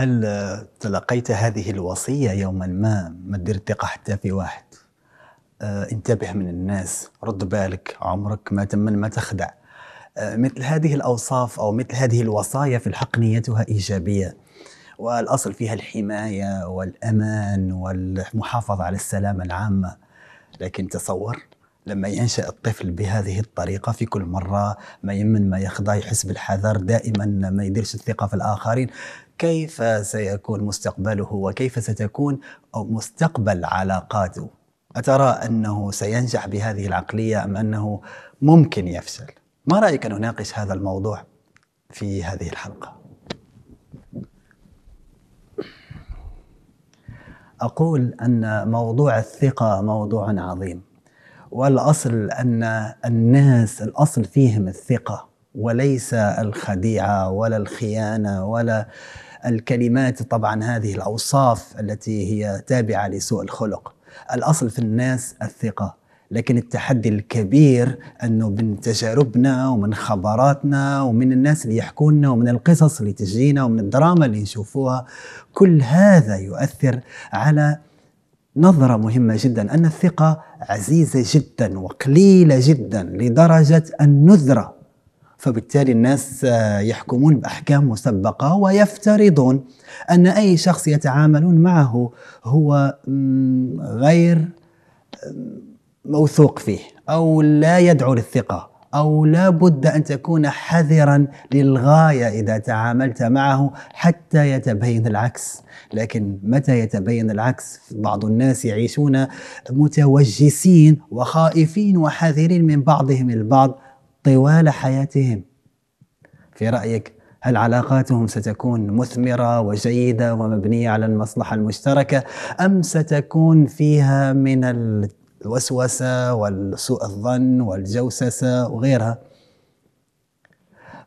هل تلقيت هذه الوصية يوما ما ما تدير الثقة حتى في واحد أه انتبه من الناس رد بالك عمرك ما تمن ما تخدع أه مثل هذه الأوصاف أو مثل هذه الوصايا في الحق نيتها إيجابية والأصل فيها الحماية والأمان والمحافظة على السلامة العامة لكن تصور لما ينشأ الطفل بهذه الطريقة في كل مرة ما يمن ما يخضع يحس بالحذر دائما ما يديرش الثقة في الآخرين كيف سيكون مستقبله وكيف ستكون مستقبل علاقاته أترى أنه سينجح بهذه العقلية أم أنه ممكن يفشل ما رأيك أن نناقش هذا الموضوع في هذه الحلقة أقول أن موضوع الثقة موضوع عظيم والأصل أن الناس الأصل فيهم الثقة وليس الخديعة ولا الخيانة ولا الكلمات طبعا هذه الأوصاف التي هي تابعة لسوء الخلق الأصل في الناس الثقة لكن التحدي الكبير انه من تجاربنا ومن خبراتنا ومن الناس اللي يحكونا ومن القصص اللي تجينا ومن الدراما اللي نشوفوها كل هذا يؤثر على نظرة مهمة جدا ان الثقة عزيزة جدا وقليلة جدا لدرجة النذرة فبالتالي الناس آه، يحكمون باحكام مسبقه ويفترضون ان اي شخص يتعاملون معه هو غير موثوق فيه او لا يدعو للثقه او لا بد ان تكون حذرا للغايه اذا تعاملت معه حتى يتبين العكس لكن متى يتبين العكس بعض الناس يعيشون متوجسين وخائفين وحذرين من بعضهم البعض طوال حياتهم في رايك هل علاقاتهم ستكون مثمره وجيده ومبنيه على المصلحه المشتركه ام ستكون فيها من الوسوسه والسوء الظن والجوسسه وغيرها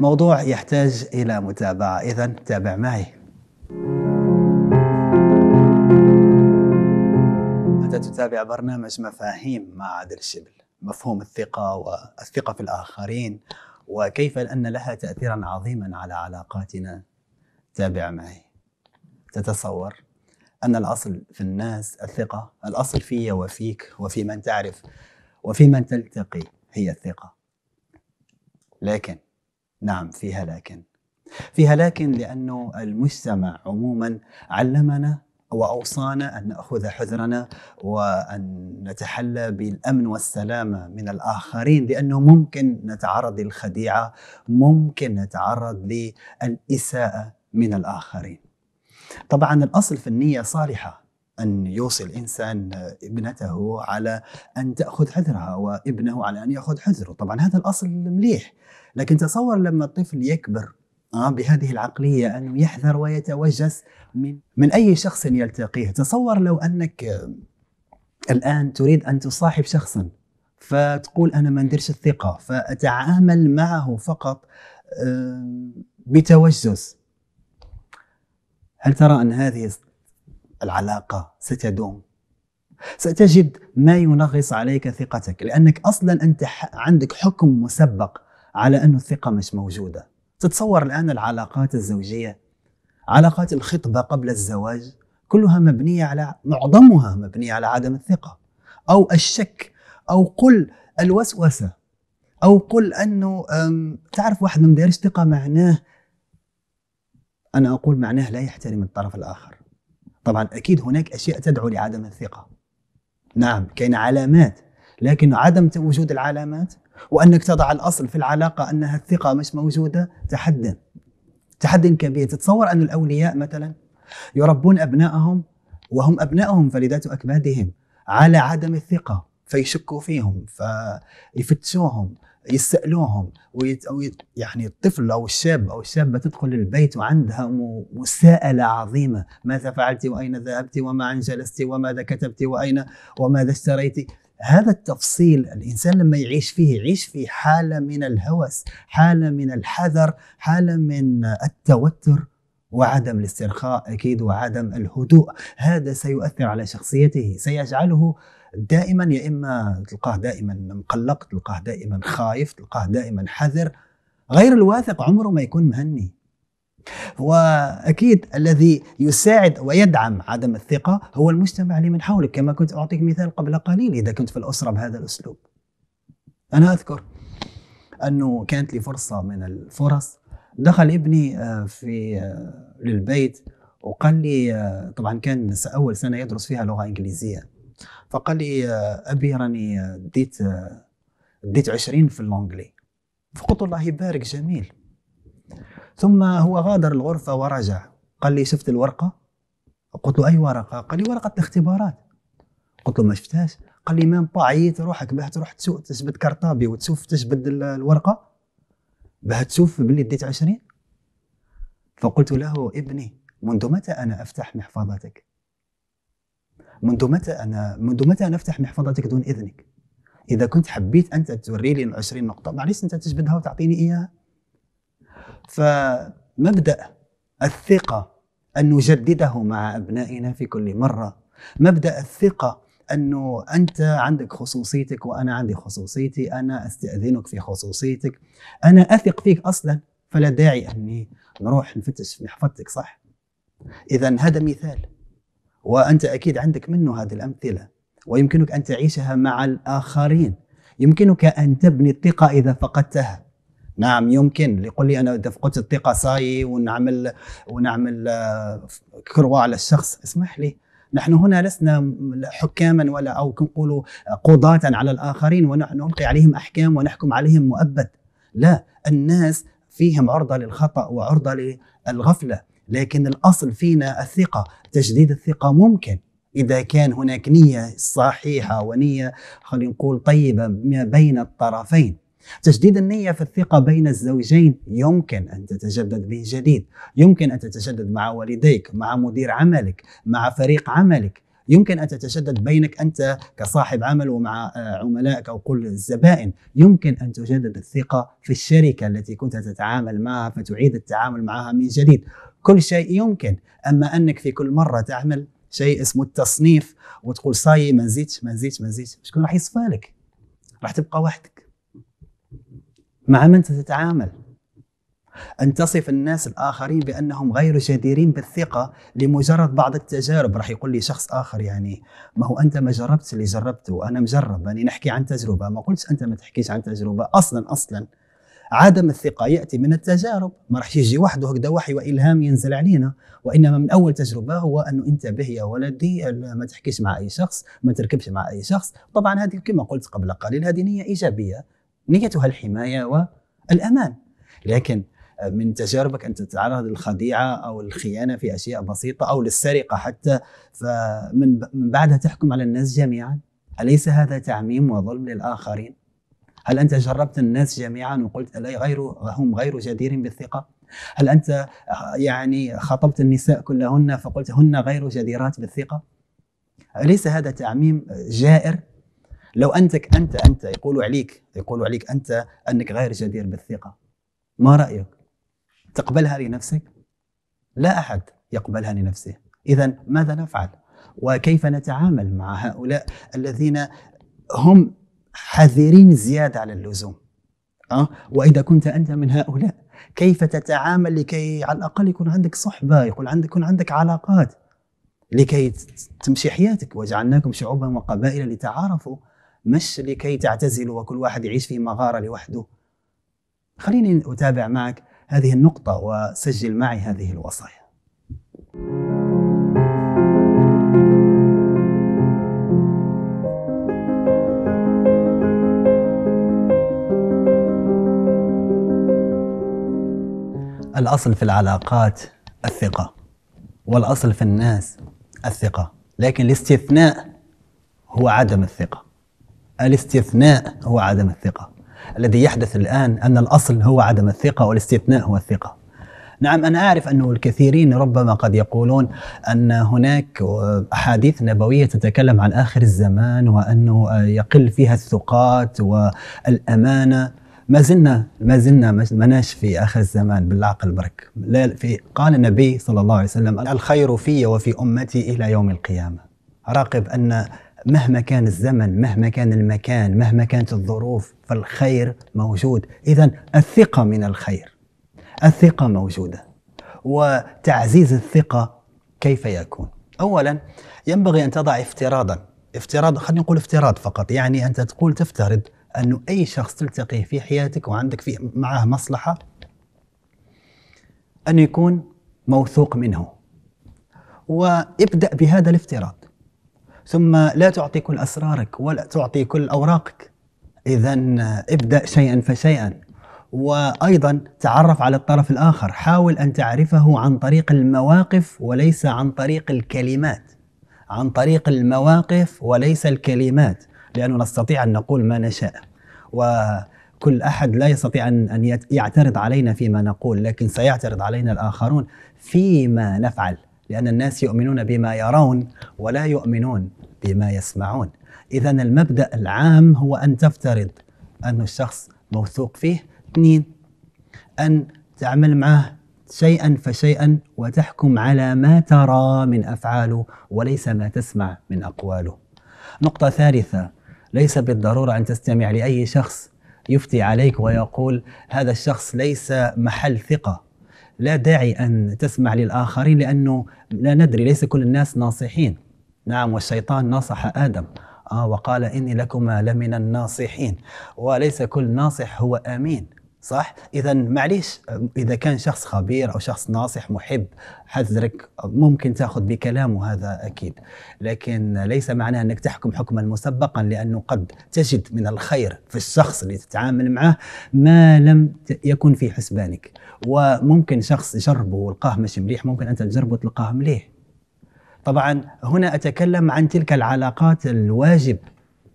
موضوع يحتاج الى متابعه اذا تابع معي انت تتابع برنامج مفاهيم مع عادل الشبل مفهوم الثقه والثقه في الاخرين وكيف ان لها تاثيرا عظيما على علاقاتنا تابع معي تتصور ان الاصل في الناس الثقه الاصل في وفيك وفي من تعرف وفي من تلتقي هي الثقه لكن نعم فيها لكن فيها لكن لانه المجتمع عموما علمنا واوصانا ان ناخذ حذرنا وان نتحلى بالامن والسلامه من الاخرين لانه ممكن نتعرض للخديعه ممكن نتعرض للاساءه من الاخرين طبعا الاصل في النيه صالحه أن يوصي الإنسان ابنته على أن تأخذ حذرها وابنه على أن يأخذ حذره طبعا هذا الأصل مليح لكن تصور لما الطفل يكبر آه، بهذه العقلية أنه يحذر ويتوجس من, من أي شخص يلتقيه تصور لو أنك آه، الآن تريد أن تصاحب شخصا فتقول أنا ما نديرش الثقة فأتعامل معه فقط آه، بتوجس هل ترى أن هذه العلاقة ستدوم؟ ستجد ما ينغص عليك ثقتك لأنك أصلا أنت عندك حكم مسبق على أن الثقة مش موجودة تتصور الآن العلاقات الزوجية علاقات الخطبة قبل الزواج كلها مبنية على معظمها مبنية على عدم الثقة أو الشك أو قل الوسوسة أو قل أنه تعرف واحد ما مدارش ثقة معناه أنا أقول معناه لا يحترم الطرف الآخر طبعا أكيد هناك أشياء تدعو لعدم الثقة نعم كاين علامات لكن عدم وجود العلامات وانك تضع الاصل في العلاقه انها الثقه مش موجوده تحدي تحدي كبير تتصور ان الاولياء مثلا يربون ابنائهم وهم ابنائهم فلذات اكبادهم على عدم الثقه فيشكوا فيهم فيفتشوهم يسألوهم ويت... يعني الطفل أو الشاب أو الشابة تدخل البيت وعندها مساءلة عظيمة ماذا فعلت وأين ذهبت ومع جلست وماذا كتبت وأين وماذا اشتريت هذا التفصيل الانسان لما يعيش فيه يعيش في حاله من الهوس، حاله من الحذر، حاله من التوتر وعدم الاسترخاء اكيد وعدم الهدوء، هذا سيؤثر على شخصيته، سيجعله دائما يا اما تلقاه دائما مقلق، تلقاه دائما خايف، تلقاه دائما حذر، غير الواثق عمره ما يكون مهني. واكيد الذي يساعد ويدعم عدم الثقه هو المجتمع اللي من حولك كما كنت اعطيك مثال قبل قليل اذا كنت في الاسره بهذا الاسلوب. انا اذكر انه كانت لي فرصه من الفرص دخل ابني آه، في آه، للبيت وقال لي آه، طبعا كان اول سنه يدرس فيها لغه انجليزيه فقال لي ابي راني ديت ديت 20 في اللونجلي فقلت الله يبارك جميل ثم هو غادر الغرفة ورجع قال لي شفت الورقة قلت له أي ورقة قال لي ورقة الاختبارات قلت له ما شفتهاش قال لي مام با عييت روحك باه تروح تسوق تثبت كرطابي وتشوف تثبت الورقة باه تشوف باللي ديت عشرين فقلت له ابني منذ متى أنا أفتح محفظتك منذ متى أنا منذ متى أنا أفتح محفظتك دون إذنك إذا كنت حبيت أنت توري لي 20 نقطة معليش أنت تجبدها وتعطيني إياها فمبدأ الثقة أن نجدده مع أبنائنا في كل مرة مبدأ الثقة أنه أنت عندك خصوصيتك وأنا عندي خصوصيتي أنا أستأذنك في خصوصيتك أنا أثق فيك أصلا فلا داعي أني نروح نفتش في محفظتك صح إذا هذا مثال وأنت أكيد عندك منه هذه الأمثلة ويمكنك أن تعيشها مع الآخرين يمكنك أن تبني الثقة إذا فقدتها نعم يمكن يقول لي انا اذا فقدت الثقه ساي ونعمل ونعمل آه، كروه على الشخص اسمح لي نحن هنا لسنا حكاما ولا او نقول قضاة على الاخرين ونحن نلقي عليهم احكام ونحكم عليهم مؤبد لا الناس فيهم عرضه للخطا وعرضه للغفله لكن الاصل فينا الثقه تجديد الثقه ممكن إذا كان هناك نية صحيحة ونية خلينا نقول طيبة ما بين الطرفين تجديد النية في الثقة بين الزوجين يمكن أن تتجدد من جديد يمكن أن تتجدد مع والديك مع مدير عملك مع فريق عملك يمكن أن تتجدد بينك أنت كصاحب عمل ومع آه، عملائك أو كل الزبائن يمكن أن تجدد الثقة في الشركة التي كنت تتعامل معها فتعيد التعامل معها من جديد كل شيء يمكن أما أنك في كل مرة تعمل شيء اسمه التصنيف وتقول صاي ما نزيدش ما نزيدش ما نزيدش شكون راح يصفالك راح تبقى وحدك مع من ستتعامل أن تصف الناس الآخرين بأنهم غير جديرين بالثقة لمجرد بعض التجارب راح يقول لي شخص آخر يعني ما هو أنت ما جربت اللي جربته وأنا مجرب يعني نحكي عن تجربة ما قلتش أنت ما تحكيش عن تجربة أصلا أصلا عدم الثقة يأتي من التجارب ما راح يجي وحده هكذا وحي وإلهام ينزل علينا وإنما من أول تجربة هو أنه أنت به يا ولدي ما تحكيش مع أي شخص ما تركبش مع أي شخص طبعا هذه كما قلت قبل قليل هذه نية إيجابية نيتها الحمايه والامان لكن آه، من تجاربك أن تتعرض للخديعة أو الخيانة في أشياء بسيطة أو للسرقة حتى فمن من بعدها تحكم على الناس جميعا أليس هذا تعميم وظلم للآخرين؟ هل أنت جربت الناس جميعا وقلت ألا غير هم غير جدير بالثقة؟ هل أنت آه، يعني خاطبت النساء كلهن فقلت هن غير جديرات بالثقة؟ أليس هذا تعميم جائر لو أنتك أنت أنت يقولوا عليك يقولوا عليك أنت أنك غير جدير بالثقة ما رأيك؟ تقبلها لنفسك؟ لا أحد يقبلها لنفسه إذا ماذا نفعل؟ وكيف نتعامل مع هؤلاء الذين هم حذرين زيادة على اللزوم أه؟ وإذا كنت أنت من هؤلاء كيف تتعامل لكي على الأقل يكون عندك صحبة يقول عندك, يكون عندك علاقات لكي تمشي حياتك وجعلناكم شعوبا وقبائل لتعارفوا مش لكي تعتزلوا وكل واحد يعيش في مغاره لوحده خليني اتابع معك هذه النقطه وسجل معي هذه الوصايا الاصل في العلاقات الثقه والاصل في الناس الثقه لكن الاستثناء هو عدم الثقه الاستثناء هو عدم الثقة الذي يحدث الآن أن الأصل هو عدم الثقة والاستثناء هو الثقة نعم أنا أعرف أنه الكثيرين ربما قد يقولون أن هناك أحاديث نبوية تتكلم عن آخر الزمان وأنه يقل فيها الثقات والأمانة ما زلنا ما زلنا مناش في اخر الزمان بالعقل برك في قال النبي صلى الله عليه وسلم الخير في وفي امتي الى يوم القيامه راقب ان مهما كان الزمن مهما كان المكان مهما كانت الظروف فالخير موجود اذا الثقه من الخير الثقه موجوده وتعزيز الثقه كيف يكون اولا ينبغي ان تضع افتراضا افتراض خلينا نقول افتراض فقط يعني انت تقول تفترض انه اي شخص تلتقيه في حياتك وعندك في معه مصلحه أن يكون موثوق منه وابدأ بهذا الافتراض ثم لا تعطي كل اسرارك ولا تعطي كل اوراقك اذا ابدا شيئا فشيئا وايضا تعرف على الطرف الاخر حاول ان تعرفه عن طريق المواقف وليس عن طريق الكلمات عن طريق المواقف وليس الكلمات لانه نستطيع ان نقول ما نشاء وكل احد لا يستطيع ان ان يعترض علينا فيما نقول لكن سيعترض علينا الاخرون فيما نفعل لأن الناس يؤمنون بما يرون ولا يؤمنون بما يسمعون إذا المبدأ العام هو أن تفترض أن الشخص موثوق فيه اثنين أن تعمل معه شيئا فشيئا وتحكم على ما ترى من أفعاله وليس ما تسمع من أقواله نقطة ثالثة ليس بالضرورة أن تستمع لأي شخص يفتي عليك ويقول هذا الشخص ليس محل ثقة لا داعي أن تسمع للآخرين لأنه لا ندري ليس كل الناس ناصحين نعم والشيطان ناصح آدم آه وقال إني لكما لمن الناصحين وليس كل ناصح هو أمين صح اذا معليش اذا كان شخص خبير او شخص ناصح محب حذرك ممكن تاخذ بكلامه هذا اكيد لكن ليس معناه انك تحكم حكما مسبقا لانه قد تجد من الخير في الشخص اللي تتعامل معه ما لم يكن في حسبانك وممكن شخص يجربه ولقاه مش مليح ممكن انت تجربه وتلقاه مليح طبعا هنا اتكلم عن تلك العلاقات الواجب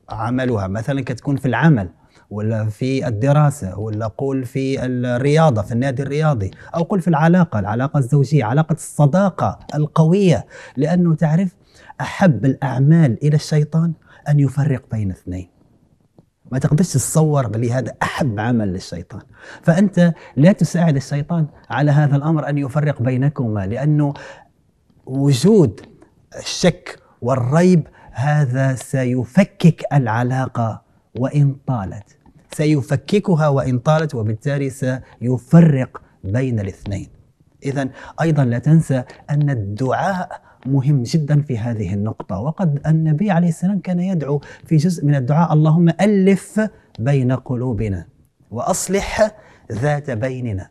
عملها مثلا كتكون في العمل ولا في الدراسة ولا قول في الرياضة في النادي الرياضي أو قول في العلاقة العلاقة الزوجية علاقة الصداقة القوية لأنه تعرف أحب الأعمال إلى الشيطان أن يفرق بين اثنين ما تقدرش تتصور بلي هذا احب عمل للشيطان فانت لا تساعد الشيطان على هذا الامر ان يفرق بينكما لانه وجود الشك والريب هذا سيفكك العلاقه وان طالت سيفككها وإن طالت وبالتالي سيفرق بين الاثنين إذا أيضا لا تنسى أن الدعاء مهم جدا في هذه النقطة وقد النبي عليه السلام كان يدعو في جزء من الدعاء اللهم ألف بين قلوبنا وأصلح ذات بيننا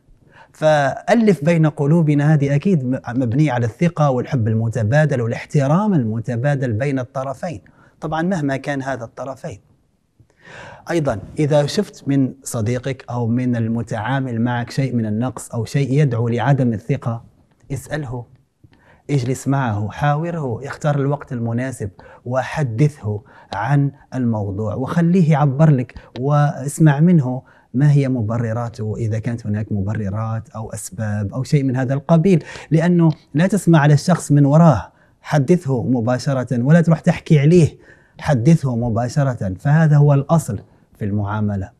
فألف بين قلوبنا هذه أكيد مبنية على الثقة والحب المتبادل والاحترام المتبادل بين الطرفين طبعا مهما كان هذا الطرفين ايضا اذا شفت من صديقك او من المتعامل معك شيء من النقص او شيء يدعو لعدم الثقه اساله اجلس معه حاوره اختار الوقت المناسب وحدثه عن الموضوع وخليه يعبر لك واسمع منه ما هي مبرراته اذا كانت هناك مبررات او اسباب او شيء من هذا القبيل لانه لا تسمع على الشخص من وراه حدثه مباشره ولا تروح تحكي عليه حدثه مباشرة فهذا هو الأصل في المعاملة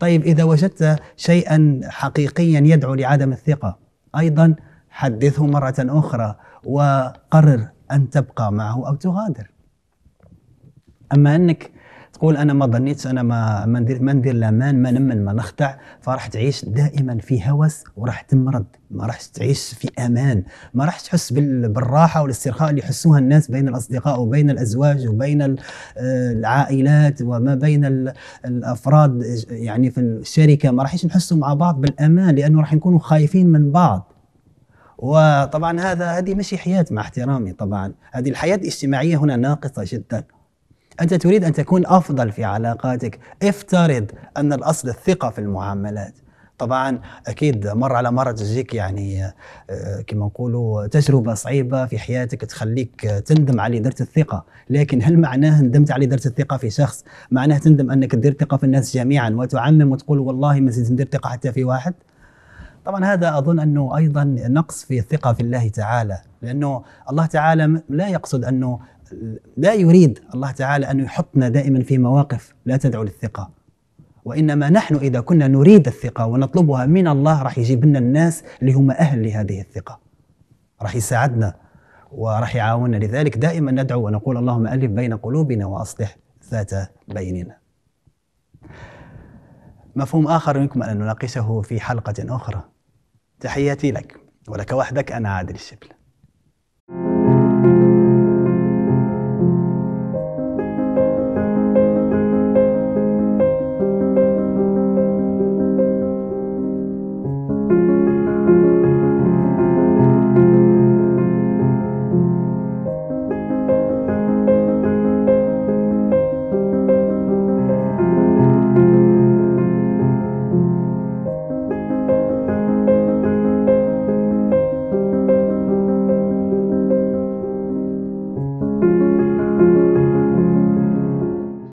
طيب إذا وجدت شيئا حقيقيا يدعو لعدم الثقة أيضا حدثه مرة أخرى وقرر أن تبقى معه أو تغادر أما أنك تقول انا ما ظنيتش انا ما ما ندير ما ندير لا مان ما نمن ما نخدع فراح تعيش دائما في هوس وراح تمرض ما راحش تعيش في امان ما راحش تحس بالراحه والاسترخاء اللي يحسوها الناس بين الاصدقاء وبين الازواج وبين آه، العائلات وما بين الافراد يعني في الشركه ما راحش نحسوا مع بعض بالامان لانه راح نكونوا خايفين من بعض وطبعا هذا هذه ماشي حياه مع احترامي طبعا هذه الحياه الاجتماعيه هنا ناقصه جدا أنت تريد أن تكون أفضل في علاقاتك افترض أن الأصل الثقة في المعاملات طبعا اكيد مره على مره تجيك يعني آه، كما نقولوا تجربه صعيبه في حياتك تخليك تندم على درت الثقه لكن هل معناه ندمت على درت الثقه في شخص معناه تندم انك تدير ثقه في الناس جميعا وتعمم وتقول والله ما زدت ندير ثقه حتى في واحد طبعا هذا اظن انه ايضا نقص في الثقه في الله تعالى لانه الله تعالى لا يقصد انه لا يريد الله تعالى أن يحطنا دائما في مواقف لا تدعو للثقة وإنما نحن إذا كنا نريد الثقة ونطلبها من الله راح يجيب لنا الناس اللي هم أهل لهذه الثقة راح يساعدنا وراح يعاوننا لذلك دائما ندعو ونقول اللهم ألف بين قلوبنا وأصلح ذات بيننا مفهوم آخر يمكن أن نناقشه في حلقة أخرى تحياتي لك ولك وحدك أنا عادل الشبل